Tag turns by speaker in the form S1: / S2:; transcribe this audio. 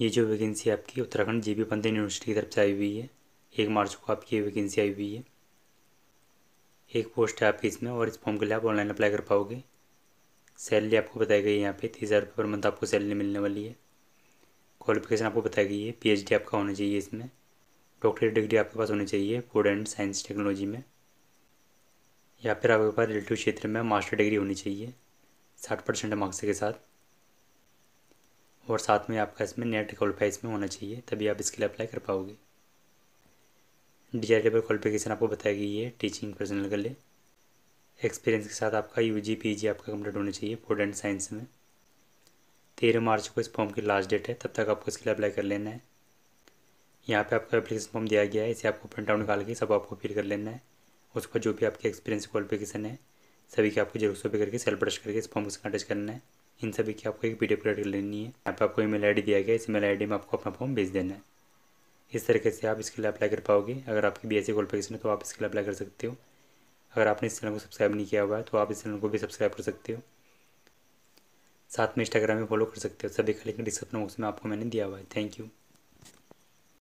S1: ये जो वैकेंसी आपकी Uttarakhand J P Pant university की तरफ से आई हुई है एक मार्च को आपकी ये वैकेंसी आई हुई है एक पोस्ट है आपकी इसमें और इस फॉर्म के लिए आप ऑनलाइन अप्लाई कर पाओगे सैलरी आपको बताई गई है यहाँ पे तीस हज़ार रुपये पर मंथ आपको सैलरी मिलने वाली है क्वालिफिकेशन आपको बताई गई है पी आपका होना चाहिए इसमें डॉक्टरेट डिग्री आपके पास होनी चाहिए फूड एंड साइंस टेक्नोलॉजी में या फिर आपके पास रिलेटिव क्षेत्र में मास्टर डिग्री होनी चाहिए साठ परसेंट मार्क्स के साथ और साथ में आपका इसमें नेट क्वालिफाई इसमें होना चाहिए तभी आप इसके लिए अप्लाई कर पाओगे डी क्वालिफिकेशन आपको बताया गई है टीचिंग पर्सनल के लिए एक्सपीरियंस के साथ आपका यू जी पी जी आपका कम्प्लीट होना चाहिए फूड एंड साइंस में तेरह मार्च को इस फॉर्म की लास्ट डेट है तब तक आपको इसके लिए अप्लाई कर लेना है यहाँ पे आपका एप्लीकेशन फॉर्म दिया गया है इसे आपको प्रिंट आउट निकाल के सब आपको फिल कर लेना है उसके बाद जो भी आपके एक्सपीरियंस क्वालिफिकेशन है सभी के आपको सौ पे करके सेल्फ ब्रश करके इस फॉर्म को अटैच करना है इन सभी की आपको एक डी क्रिएट कर लेनी है यहाँ पर आपको ईमेल डी दिया गया इस ईमेल डी में आपको अपना फॉर्म भेज देना है इस तरीके से आप इसके लिए अप्लाई कर पाओगे अगर आपकी बी एस क्वालिफिकेशन है तो आप इसके लिए अप्लाई कर सकते हो अगर आपने इस चैनल को सब्सक्राइब नहीं किया हुआ है तो आप इस चैनल को भी सब्सक्राइब कर सकते हो साथ में इंस्टाग्राम में फॉलो कर सकते हो सभी का लिंक डिस्क्रिप्शन बॉक्स में आपको मैंने दिया हुआ है थैंक यू